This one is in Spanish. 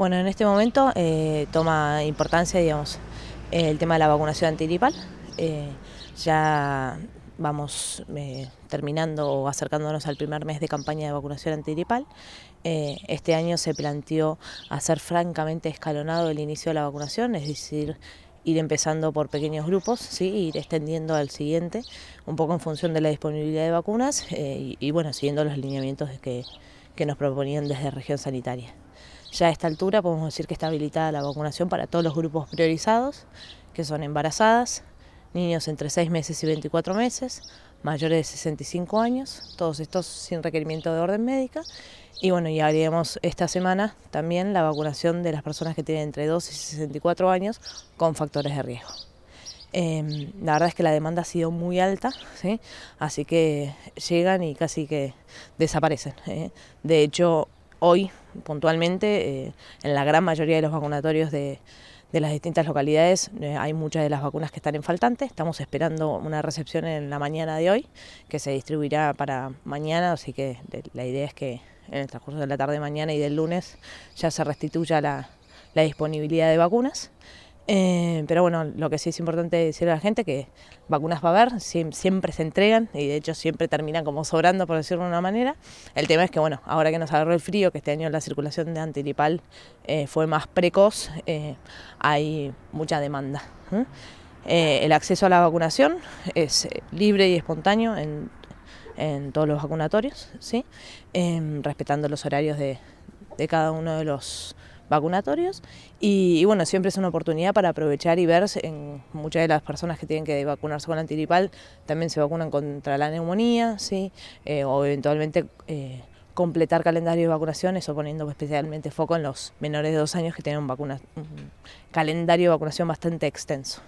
Bueno, en este momento eh, toma importancia, digamos, el tema de la vacunación antiripal. Eh, ya vamos eh, terminando o acercándonos al primer mes de campaña de vacunación antiripal. este año se planteó hacer francamente escalonado el inicio de la vacunación, es decir, ir empezando por pequeños grupos, ¿sí? E ir extendiendo al siguiente, un poco en función de la disponibilidad de vacunas y, bueno, siguiendo los lineamientos que nos proponían desde región sanitaria. Ya a esta altura podemos decir que está habilitada la vacunación para todos los grupos priorizados, que son embarazadas, niños entre 6 meses y 24 meses, mayores de 65 años, todos estos sin requerimiento de orden médica. Y bueno, ya haríamos esta semana también la vacunación de las personas que tienen entre 2 y 64 años con factores de riesgo. Em, la verdad es que la demanda ha sido muy alta, ¿sí? así que llegan y casi que desaparecen. ¿eh? De hecho, hoy puntualmente eh, en la gran mayoría de los vacunatorios de, las distintas localidades. Eh, hay muchas de las vacunas que están en faltante. Estamos esperando una recepción en la mañana de hoy, que se distribuirá para mañana, así que la idea es que en el transcurso de la tarde de mañana y del lunes ya se restituya la, la disponibilidad de vacunas. Eh, pero bueno, lo que sí es importante decirle a la gente que vacunas va a haber, siempre se entregan y de hecho siempre terminan como sobrando, por decirlo de una manera. El tema es que bueno, ahora que nos agarró el frío, que este año la circulación de antiripal eh, fue más precoz, eh, hay mucha demanda. el acceso a la vacunación es libre y espontáneo en, en todos los vacunatorios, ¿sí? Em, respetando los horarios de, de cada uno de los vacunatorios y, bueno, siempre es una oportunidad para aprovechar y ver, en muchas de las personas que tienen que vacunarse con antiripal también se vacunan contra la neumonía, ¿sí? Eh, o eventualmente... Eh, completar calendario de vacunaciones o poniendo especialmente foco en los menores de dos años que tienen un, vacuna, un calendario de vacunación bastante extenso.